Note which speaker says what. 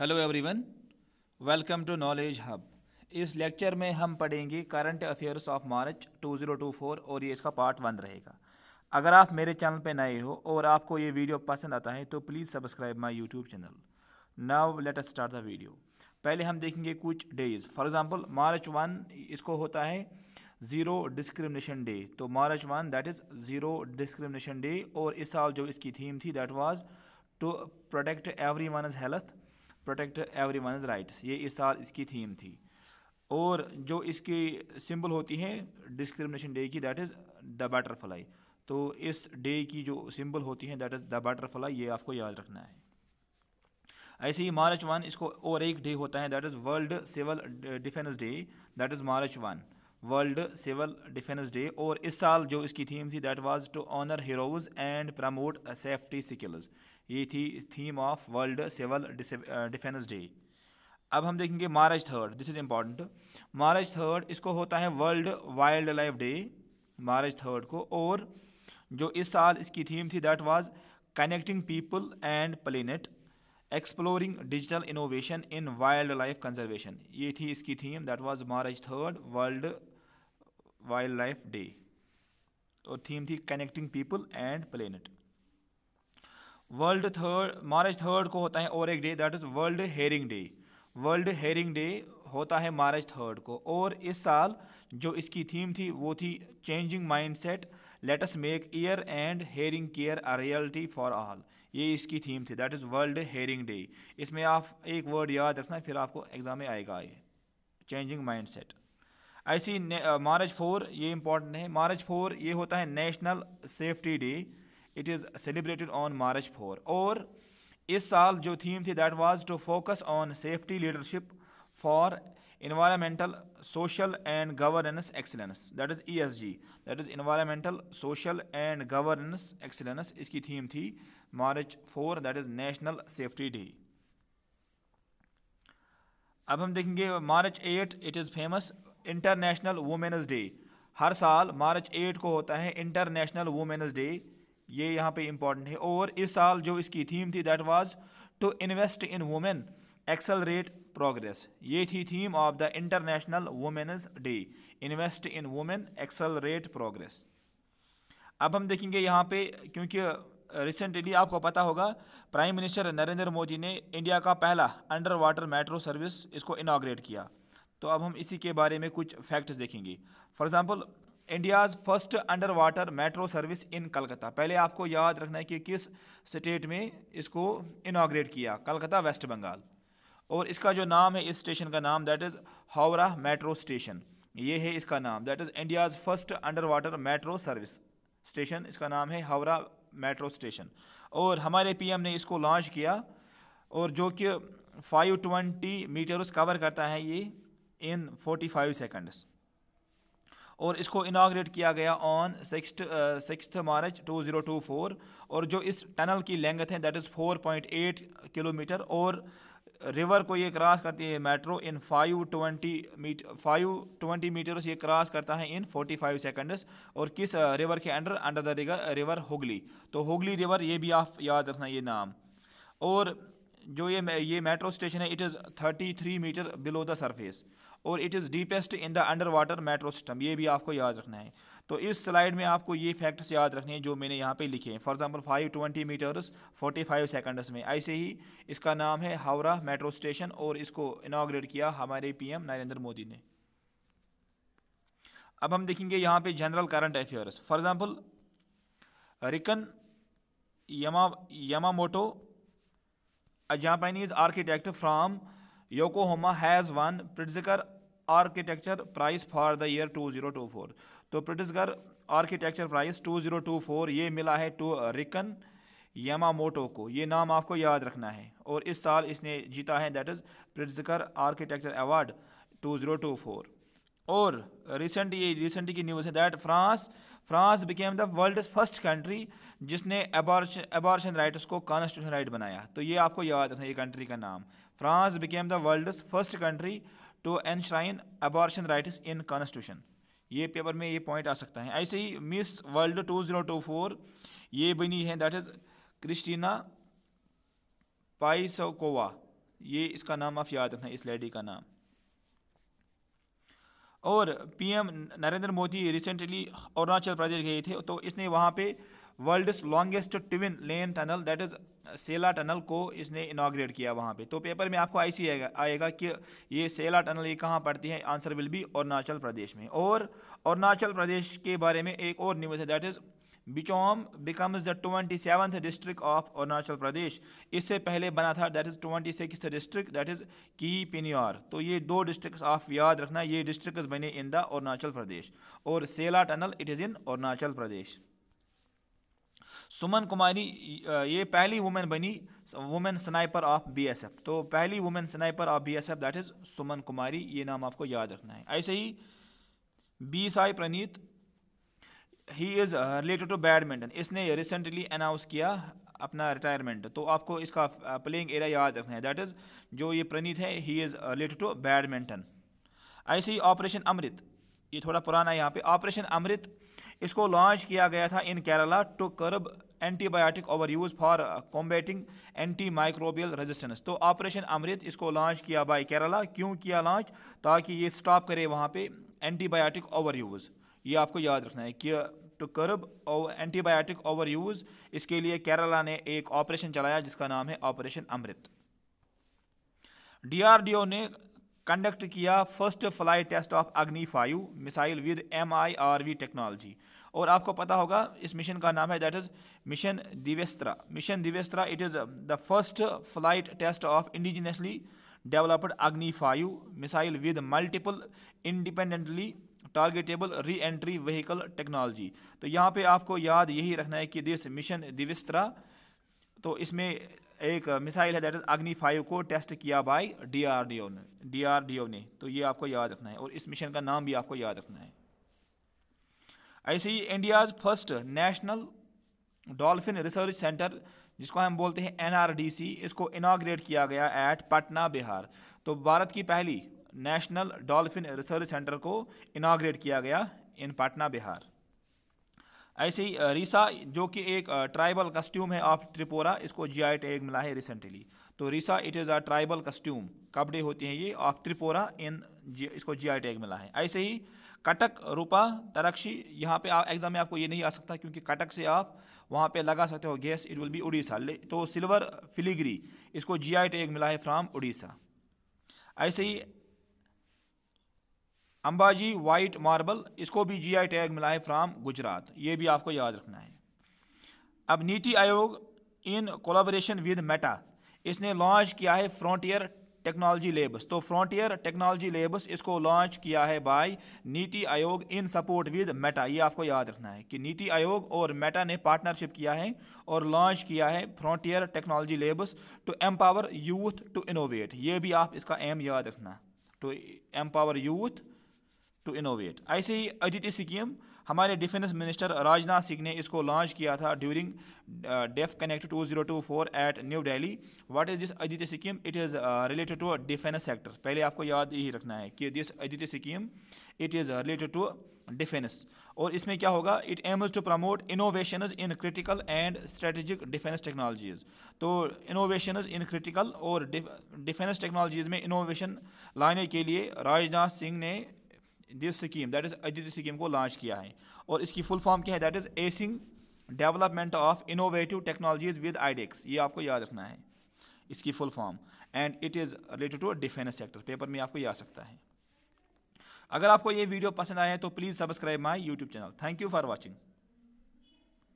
Speaker 1: Hello everyone welcome to knowledge hub इस lecture में हम पढ़ेंगे करंट अफेयर्स ऑफ मार्च 2024 और ये इसका पार्ट वन रहेगा अगर आप मेरे चैनल पर नए हो और आपको ये वीडियो पसंद आता है तो please subscribe my YouTube channel now let us start the video पहले हम देखेंगे कुछ days for example March one इसको होता है ज़ीरो डिस्क्रिमिनेशन डे तो March one that is zero discrimination day और इस साल जो इसकी थीम थी that was to protect every one health protect every one rights ये इस साल इसकी थीम थी और जो इसकी सिंबल होती है डिस्क्रिमिनेशन डे की दैट इज़ द बटरफ्लाई तो इस डे की जो सिंबल होती है दैट इज़ द बटरफ्लाई ये आपको याद रखना है ऐसे ही मार्च वन इसको और एक डे होता है that is world civil defence day that is March one world civil defence day और इस साल जो इसकी थीम थी that was to honour heroes and promote safety skills ये थी theme of world civil defence day अब हम देखेंगे March third this is important March third इसको होता है world wildlife day March third को और जो इस साल इसकी थीम थी that was connecting people and planet exploring digital innovation in wildlife conservation ये थी इसकी theme that was March third world wildlife day और थीम थी connecting people and planet world third March third को होता है और एक day that is world hearing day world hearing day होता है मार्च थर्ड को और इस साल जो इसकी थीम थी वो थी changing mindset let's make ear and hearing care a reality for all ये इसकी थीम थी that is world hearing day इसमें आप एक वर्ड याद रखना फिर आपको एग्ज़ाम में आएगा ये चेंजिंग माइंड सेट ऐसी मार्च फोर ये इंपॉर्टेंट है मार्च फोर ये होता है national safety day it is celebrated on March four और इस साल जो थीम थी that was to focus on safety leadership for environmental social and governance excellence that is E S G that is environmental social and governance excellence इसकी theme थी March four that is national safety day अब हम देखेंगे March eight it is famous international women's day हर साल March eight को होता है इंटरनेशनल वुमेन्स डे ये यहाँ पे इम्पॉर्टेंट है और इस साल जो इसकी थीम थी that was to invest in women accelerate progress ये थी theme of the international women's day invest in women accelerate progress अब हम देखेंगे यहाँ पे क्योंकि रिसेंटली uh, आपको पता होगा प्राइम मिनिस्टर नरेंद्र मोदी ने इंडिया का पहला अंडर वाटर मेट्रो सर्विस इसको इनाग्रेट किया तो अब हम इसी के बारे में कुछ फैक्ट्स देखेंगे for example India's first underwater metro service in Calcutta पहले आपको याद रखना है कि किस स्टेट में इसको इनाग्रेट किया कलकत्ता वेस्ट बंगाल और इसका जो नाम है इस स्टेशन का नाम that is Howrah metro station ये है इसका नाम that is India's first underwater metro service station इसका नाम है हावरा मेट्रो स्टेशन और हमारे पीएम ने इसको लॉन्च किया और जो कि 520 मीटर्स कवर करता है ये इन 45 सेकेंड्स और इसको इनाग्रेट किया गया ऑन सिक्स सिक्स मार्च 2024 और जो इस टनल की लेंगथ है दैट इज़ 4.8 किलोमीटर और रिवर को ये क्रॉस करती है metro in 520 metre twenty metres ये क्रॉस करता है इन 45 सेकेंडस और किस रिवर uh, के अंडर अंडर द रिगर रिवर हुगली तो हुगली रिवर ये भी आप याद रखना ये नाम और जो ये ये मेट्रो स्टेशन है it is 33 metre below the surface और it is deepest in the underwater metro system ये भी आपको याद रखना है तो इस स्लाइड में आपको ये फैक्ट्स याद रखने हैं जो मैंने यहाँ पे लिखे हैं फॉर एग्जांपल 520 मीटर्स 45 सेकंड्स में ऐसे ही इसका नाम है हावड़ा मेट्रो स्टेशन और इसको इनाग्रेट किया हमारे एम नरेंद्र मोदी ने अब हम देखेंगे यहाँ पर general current affairs for example Riken Yama Yamamoto a Japanese architect from Yokohama has won Pritzker architecture prize for the year 2024 तो प्रिटिजगर आर्किटेक्चर प्राइस 2024 ये मिला है टू रिकन यामामोटो को ये नाम आपको याद रखना है और इस साल इसने जीता है that is Pritzker architecture award 2024 और रिसेंट ये रिसेंट की न्यूज़ है that France France became the world first country जिसने एबॉर्शन एबार्शन राइट्स को कॉन्स्टिट्यूशन राइट बनाया तो ये आपको याद रखना ये कंट्री का नाम France became the world's first country to enshrine abortion rights in constitution. ये पेपर में ये पॉइंट आ सकता है ऐसे ही मिस वर्ल्ड 2024 ये बनी है दैट इज़ क्रिस्टीना पाइसोकोवा ये इसका नाम आप याद रखना इस लेडी का नाम और पीएम नरेंद्र मोदी रिसेंटली अरुणाचल प्रदेश गए थे तो इसने वहाँ पे world's longest twin lane tunnel that is Sela tunnel को इसने इनाग्रेट किया वहाँ पे तो पेपर में आपको ऐसी आएगा आएगा कि ये सेला टनल ये कहाँ पड़ती है answer will be Arunachal Pradesh में और अरुणाचल प्रदेश के बारे में एक और न्यूज़ है that is Bichom becomes the twenty seventh district of Arunachal Pradesh इससे पहले बना था that is twenty six district that is Keyi Panyor तो ये दो डिस्ट्रिक्ट आप याद रखना ये डिस्ट्रिक्ट बने इन द अरुणाचल प्रदेश और Sela tunnel it is in Arunachal Pradesh Suman Kumari ये पहली वुमेन बनी वुमेन स्नाइपर ऑफ बीएसएफ तो पहली women sniper of BSF that is Suman Kumari ये नाम आपको याद रखना है ऐसे ही B Sai Praneeth he is related to badminton इसने रिसेंटली अनाउंस किया अपना रिटायरमेंट तो आपको इसका प्लेइंग एरिया याद रखना है दैट इज़ जो ये प्रणीत है he is related to badminton ऐसे ही ऑपरेशन अमृत ये थोड़ा पुराना है यहाँ पे ऑपरेशन अमृत इसको लॉन्च किया गया था in Kerala to curb antibiotic over use for combating antimicrobial resistance तो ऑपरेशन अमृत इसको लॉन्च किया बाय केरला क्यों किया लॉन्च ताकि ये स्टॉप करे वहाँ पे एंटीबायोटिक ओवर यूज़ ये आपको याद रखना है कि to curb antibiotic over use इसके लिए केरला ने एक ऑपरेशन चलाया जिसका नाम है ऑपरेशन अमृत डीआरडीओ ने कंडक्ट किया first fly test of Agni five missile with M I R V technology और आपको पता होगा इस मिशन का नाम है that is mission Divyastra mission Divyastra it is the first flight test of indigenously developed Agni five missile with multiple independently targetable re entry vehicle technology तो यहाँ पे आपको याद यही रखना है कि दिस मिशन दिवेस्त्रा तो इसमें एक मिसाइल है दैट इज अग्नि फाइव को टेस्ट किया डी ओ ने ओ ने तो ये आपको याद रखना है और इस मिशन का नाम भी आपको याद रखना है ऐसे ही India's first national dolphin research centre जिसको हम बोलते हैं एनआरडीसी इसको इनाग्रेट किया गया एट पटना बिहार तो भारत की पहली नेशनल डॉल्फिन रिसर्च सेंटर को इनाग्रेट किया गया इन पटना बिहार ऐसे ही रीसा जो कि एक ट्राइबल कस्ट्यूम है ऑफ त्रिपुरा इसको जीआई टैग मिला है रिसेंटली तो Risa it is a tribal costume कपड़े होते हैं ये ऑफ त्रिपुरा इन जी इसको जीआई टैग मिला है ऐसे ही कटक रूपा तरक्शी यहाँ पे एग्ज़ाम में आपको ये नहीं आ सकता क्योंकि कटक से आप वहाँ पे लगा सकते हो guess it will be Odisha तो सिल्वर फिलीगरी इसको जीआई टैग मिला है फ्राम उड़ीसा ऐसे ही अम्बाजी वाइट मार्बल इसको भी जीआई टैग मिला है फ्राम गुजरात ये भी आपको याद रखना है अब NITI Aayog in collaboration with Meta इसने लॉन्च किया है फ्रंटियर टेक्नोलॉजी लेबस तो फ्रंटियर टेक्नोलॉजी लेबस इसको लॉन्च किया है बाय नीति आयोग इन सपोर्ट विद मेटा ये आपको याद रखना है कि नीति आयोग और मेटा ने पार्टनरशिप किया है और लॉन्च किया है frontier technology labs to empower youth to innovate ये भी आप इसका एम याद रखना to empower youth to innovate ऐसे ही अदिति स्कीम हमारे डिफेंस मिनिस्टर राजनाथ सिंह ने इसको लॉन्च किया था during DefConnect 2024 at New Delhi what is this Aditi scheme it is related to defence sector पहले आपको याद ही रखना है कि this Aditi scheme it is related to defence और इसमें क्या होगा it aims to promote innovation in critical and strategic defence technologies तो इनोवेशन इन क्रिटिकल और डिफेंस टेक्नोलॉजीज़ में इनोवेशन लाने के लिए राजनाथ सिंह ने this scheme that is Aditi scheme को लॉन्च किया है और इसकी फुल फॉर्म क्या है that is acing development of innovative technologies with iDEX ये आपको याद रखना है इसकी full form and it is related to defence sector paper में आपको याद सकता है अगर आपको ये वीडियो पसंद आए तो please subscribe my YouTube channel thank you for watching